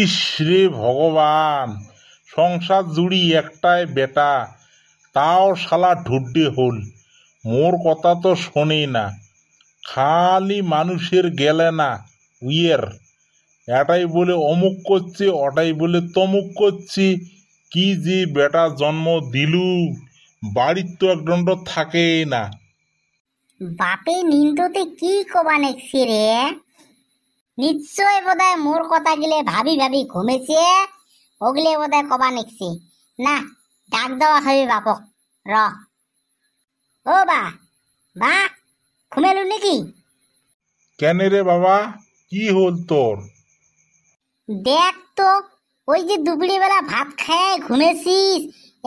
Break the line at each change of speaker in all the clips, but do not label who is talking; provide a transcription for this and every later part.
ইস রে ভগবান সংসার জুড়ি একটাই বেটা তাও শালা ঢুড্ডে হল মোর কথা তো শোনে না খালি মানুষের গেলে না উইয়ের এটাই বলে অমুক করছে ওটাই বলে তমুক করছে কি যে বেটা জন্ম দিলু বাড়ির তো একদণ্ড থাকে না
বাপে নিন্দতে কি কবানে নেছি নিশ্চয় বোধহয় মোর কথা গিলে ভাবি ভাবি ঘুমেছে ওগলে বোধহয় কবা নিকছি না ডাক দেওয়া খাবি বাপক র ও বা বা ঘুমেলু নাকি
কেন রে বাবা কি হল তোর
দেখ তো ওই যে দুপুরি বেলা ভাত খায় ঘুমেছিস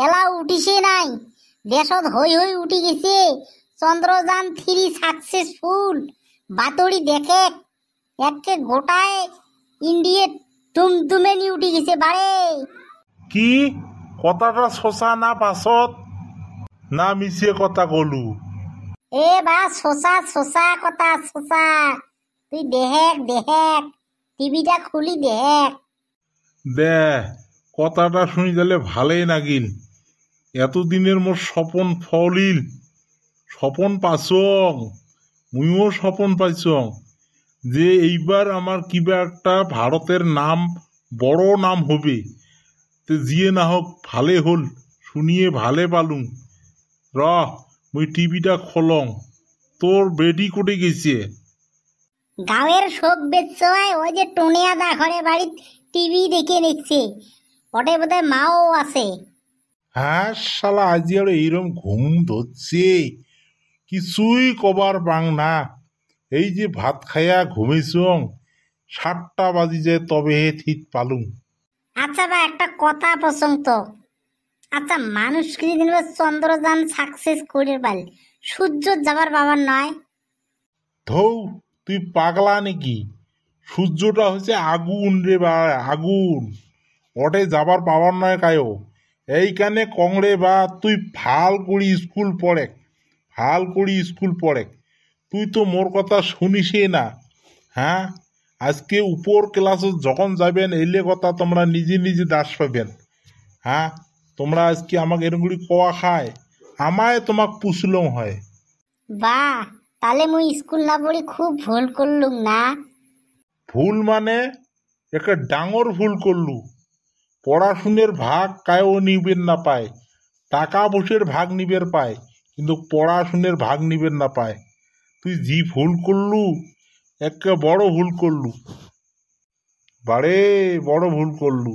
এলা উঠিছে নাই দেশত হই হই উঠি গেছে চন্দ্রযান থ্রি সাকসেসফুল বাতরি দেখে একে গোটায় ইন্ডিয়ে টুমটুমে নি উঠি গেছে বারে
কি কথাটা শোষা না পাছত না মিশিয়ে কথা কলু
এ বা শোষা শোষা কথা শোষা তুই দেহেক দেহেক টিভিটা খুলি দেহেক
দে কথাটা শুনি তাহলে ভালেই নাগিল এতদিনের মোর স্বপন ফলিল স্বপন পাচং মুইও স্বপন পাইছং যে এইবার আমার কিবা একটা ভারতের নাম বড় নাম হবে তো যিয়ে না হোক ভালে হল শুনিয়ে ভালে পালুম র মুই টিভিটা খোলং তোর বেডি কোটে গেছে
গাঁয়ের শোক বেচছায় ওই যে টুনিয়া দা ঘরে বাড়ি টিভি দেখে নিচ্ছে ওটে বোধহয় মাও আছে
হ্যাঁ শালা আজি আর এইরম ঘুম ধরছে কিছুই কবার বাং না এই যে ভাত খাইয়া ঘুমেছুং সাতটা বাজি যায় তবে হে থিত পালুং
আচ্ছা বা একটা কথা পছন্দ আচ্ছা মানুষ কি দিন চন্দ্রযান সাকসেস করে পাল সূর্য যাবার বাবার নয়
ধৌ তুই পাগলা নাকি সূর্যটা হচ্ছে আগুন রে বা আগুন ওটে যাবার পাওয়ার নয় কায়ো এইখানে কংড়ে বা তুই ভাল করি স্কুল পড়ে ভাল করি স্কুল পড়ে তুই তো মোর কথা শুনিস না হ্যাঁ আজকে উপর ক্লাসে যখন যাবেন এলে কথা তোমরা নিজে নিজে দাস পাবেন হ্যাঁ তোমরা আজকে আমাকে এরকম কোয়া খায় আমায় তোমাক পুষলং হয়
বা তাহলে মুই স্কুল না পড়ি খুব ভুল করলুম না
ভুল মানে একটা ডাঙর ভুল করলু পড়াশুনের ভাগ কায়ও নিবেন না পায় টাকা পয়সার ভাগ নিবের পায় কিন্তু পড়াশুনের ভাগ নিবেন না পায় তুই জি ভুল করলু একটা বড় ভুল করলু বারে বড় ভুল করলু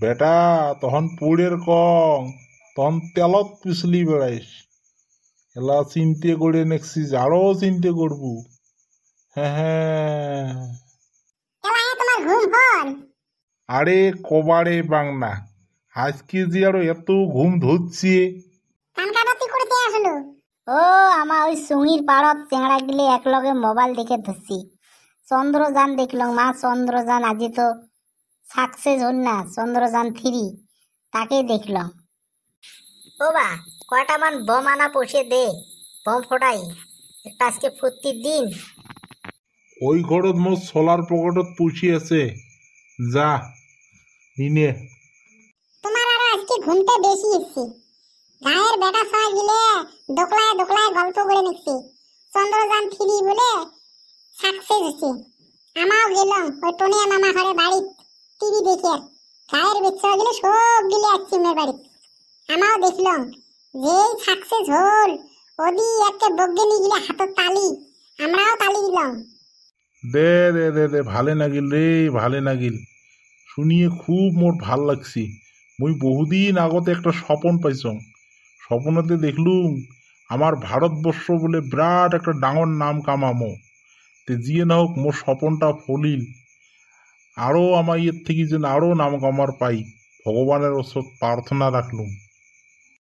বেটা তখন পুড়ের কং তখন তেলত পিছলি বেড়াইস এলা চিনতে করে নেকছিস আরো চিনতে করবু হ্যাঁ হ্যাঁ আরে কবারে বাংনা আজকে যে আরো এত ঘুম ধরছে
ও আমার ওই সুঙির পাড়ত চেংড়া গেলে একলগে মোবাইল দেখে ধরছি চন্দ্রযান দেখলাম মা চন্দ্রযান আজি তো সাকসেস হল না চন্দ্রযান থ্রি তাকে দেখলাম ও বা কয়টা মান বম আনা পষে দে বম ফোটাই একটা আজকে ফুর্তির দিন
ওই ঘরত মোর সোলার পকেটত পুষি আছে যা নিনে
তোমার আর আজকে ঘুমতে বেশি এসছে গায়ের বেটা সবাই গিলে দোকলায় দোকলায় গল্প করে নিচ্ছি চন্দ্রযান থ্রি বলে সাকসেস হচ্ছে আমাও গেলাম ওই টনিয়া মামা ঘরে বাড়ির টিভি দেখে গায়ের বেচা গেলে সব গিলে আসছি মেয়ের বাড়ি আমাও দেখলাম যেই সাকসেস হল ওদি একটা বজ্ঞানী গিলে হাতের তালি আমরাও তালি দিলাম
দে দে দে দে ভালে নাগিল রে ভালে নাগিল শুনিয়ে খুব মোর ভাল লাগছি মুই বহুদিন আগতে একটা স্বপন পাইছ স্বপ্নতে দেখলুম আমার ভারতবর্ষ বলে বিরাট একটা ডাঙর নাম কামামো তে যিয়ে না হোক মোর স্বপনটা ফলিল আরও আমার ইয়ের থেকে যেন আরও নাম কামার পাই ভগবানের ওষুধ প্রার্থনা রাখলুম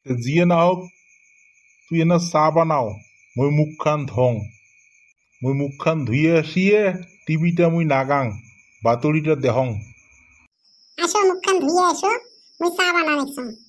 তে যিয়ে না হোক তুই এনে চা বানাও মই মুখখান ধং মই মুখখান ধুয়ে আসিয়ে টিভিটা মুই নাগাং বাতরিটা দেহং
আসো মুখখান ধুয়ে আসো মুই চা বানানিছং